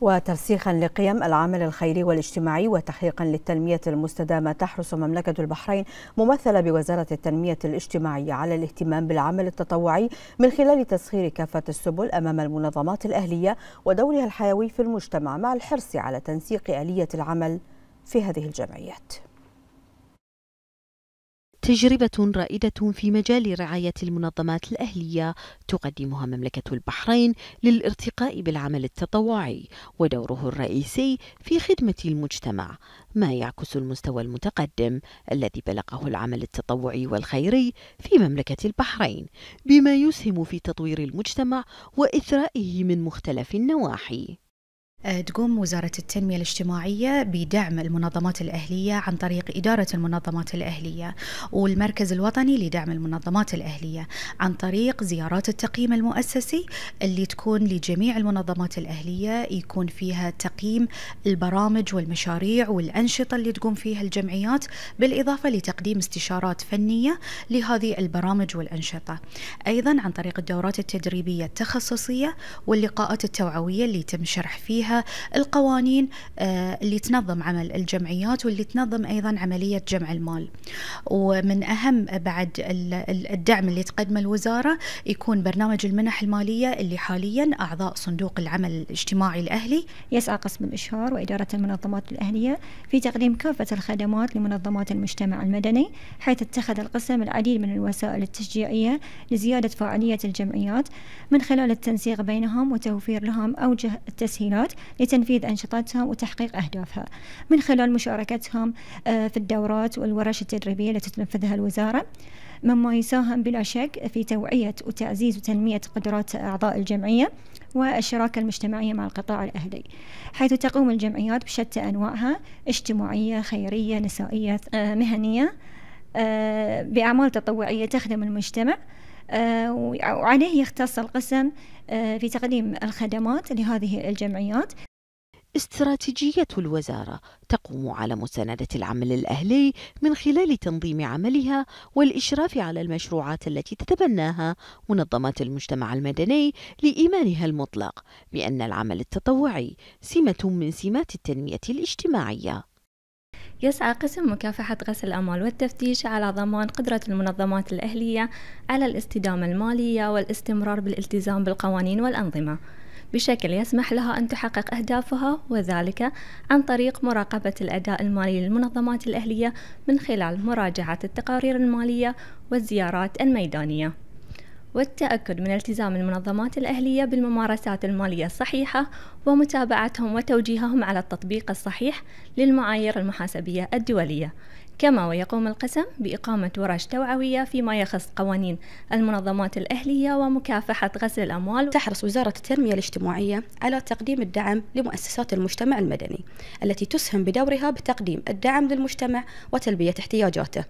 وترسيخا لقيم العمل الخيري والاجتماعي وتحقيقا للتنمية المستدامة تحرص مملكة البحرين ممثلة بوزارة التنمية الاجتماعية على الاهتمام بالعمل التطوعي من خلال تسخير كافة السبل أمام المنظمات الأهلية ودورها الحيوي في المجتمع مع الحرص على تنسيق آلية العمل في هذه الجمعيات تجربة رائدة في مجال رعاية المنظمات الأهلية تقدمها مملكة البحرين للارتقاء بالعمل التطوعي ودوره الرئيسي في خدمة المجتمع ما يعكس المستوى المتقدم الذي بلغه العمل التطوعي والخيري في مملكة البحرين بما يسهم في تطوير المجتمع وإثرائه من مختلف النواحي آه، تقوم وزارة التنمية الاجتماعية بدعم المنظمات الأهلية عن طريق إدارة المنظمات الأهلية والمركز الوطني لدعم المنظمات الأهلية عن طريق زيارات التقييم المؤسسي اللي تكون لجميع المنظمات الأهلية يكون فيها تقييم البرامج والمشاريع والأنشطة اللي تقوم فيها الجمعيات بالإضافة لتقديم استشارات فنية لهذه البرامج والأنشطة أيضا عن طريق الدورات التدريبية التخصصية واللقاءات التوعوية اللي تم شرح فيها القوانين آه، اللي تنظم عمل الجمعيات واللي تنظم أيضا عملية جمع المال ومن أهم بعد الدعم اللي تقدمه الوزارة يكون برنامج المنح المالية اللي حاليا أعضاء صندوق العمل الاجتماعي الأهلي يسعى قسم الإشهار وإدارة المنظمات الأهلية في تقديم كافة الخدمات لمنظمات المجتمع المدني حيث اتخذ القسم العديد من الوسائل التشجيعية لزيادة فاعلية الجمعيات من خلال التنسيق بينهم وتوفير لهم أوجه التسهيلات لتنفيذ أنشطتهم وتحقيق أهدافها من خلال مشاركتهم آه، في الدورات والورش التدريبية التي تنفذها الوزارة مما يساهم بلا شك في توعية وتعزيز وتنمية قدرات أعضاء الجمعية والشراكة المجتمعية مع القطاع الأهلي حيث تقوم الجمعيات بشتى أنواعها اجتماعية خيرية نسائية آه، مهنية آه، بأعمال تطوعية تخدم المجتمع آه، وعليه يختص القسم آه، في تقديم الخدمات لهذه الجمعيات استراتيجية الوزارة تقوم على مساندة العمل الأهلي من خلال تنظيم عملها والإشراف على المشروعات التي تتبناها منظمات المجتمع المدني لإيمانها المطلق بأن العمل التطوعي سمة من سمات التنمية الاجتماعية. يسعى قسم مكافحة غسل الأموال والتفتيش على ضمان قدرة المنظمات الأهلية على الاستدامة المالية والاستمرار بالالتزام بالقوانين والأنظمة بشكل يسمح لها أن تحقق أهدافها وذلك عن طريق مراقبة الأداء المالي للمنظمات الأهلية من خلال مراجعة التقارير المالية والزيارات الميدانية والتأكد من التزام المنظمات الأهلية بالممارسات المالية الصحيحة ومتابعتهم وتوجيههم على التطبيق الصحيح للمعايير المحاسبية الدولية كما ويقوم القسم بإقامة ورش توعوية فيما يخص قوانين المنظمات الأهلية ومكافحة غسل الأموال تحرص وزارة التنمية الاجتماعية على تقديم الدعم لمؤسسات المجتمع المدني التي تسهم بدورها بتقديم الدعم للمجتمع وتلبية احتياجاته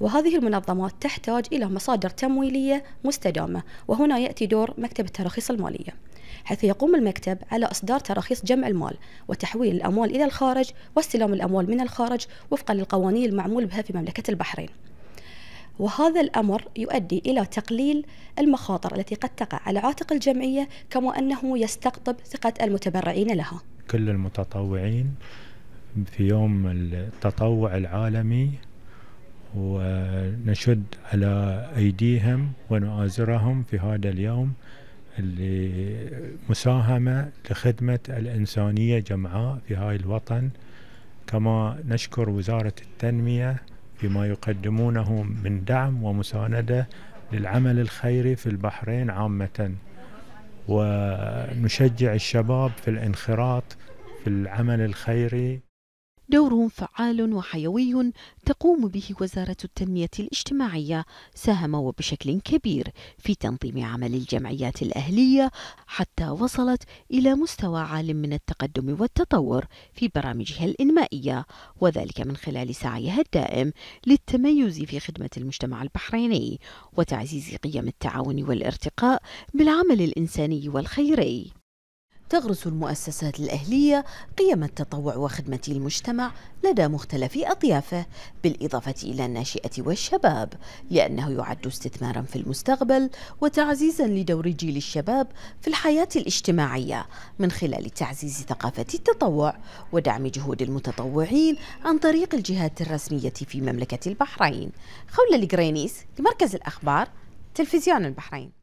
وهذه المنظمات تحتاج إلى مصادر تمويلية مستدامة وهنا يأتي دور مكتب التراخيص المالية حيث يقوم المكتب على إصدار تراخيص جمع المال وتحويل الأموال إلى الخارج واستلام الأموال من الخارج وفقا للقوانين المعمول بها في مملكة البحرين وهذا الأمر يؤدي إلى تقليل المخاطر التي قد تقع على عاتق الجمعية كما أنه يستقطب ثقة المتبرعين لها كل المتطوعين في يوم التطوع العالمي ونشد على أيديهم ونؤازرهم في هذا اليوم مساهمة لخدمة الإنسانية جمعاء في هاي الوطن كما نشكر وزارة التنمية بما يقدمونه من دعم ومساندة للعمل الخيري في البحرين عامة ونشجع الشباب في الانخراط في العمل الخيري دور فعال وحيوي تقوم به وزارة التنمية الاجتماعية ساهم وبشكل كبير في تنظيم عمل الجمعيات الأهلية حتى وصلت إلى مستوى عال من التقدم والتطور في برامجها الإنمائية وذلك من خلال سعيها الدائم للتميز في خدمة المجتمع البحريني وتعزيز قيم التعاون والارتقاء بالعمل الإنساني والخيري تغرس المؤسسات الأهلية قيم التطوع وخدمة المجتمع لدى مختلف أطيافه بالإضافة إلى الناشئة والشباب لأنه يعد استثمارا في المستقبل وتعزيزا لدور جيل الشباب في الحياة الاجتماعية من خلال تعزيز ثقافة التطوع ودعم جهود المتطوعين عن طريق الجهات الرسمية في مملكة البحرين خولة القرينيس لمركز الأخبار تلفزيون البحرين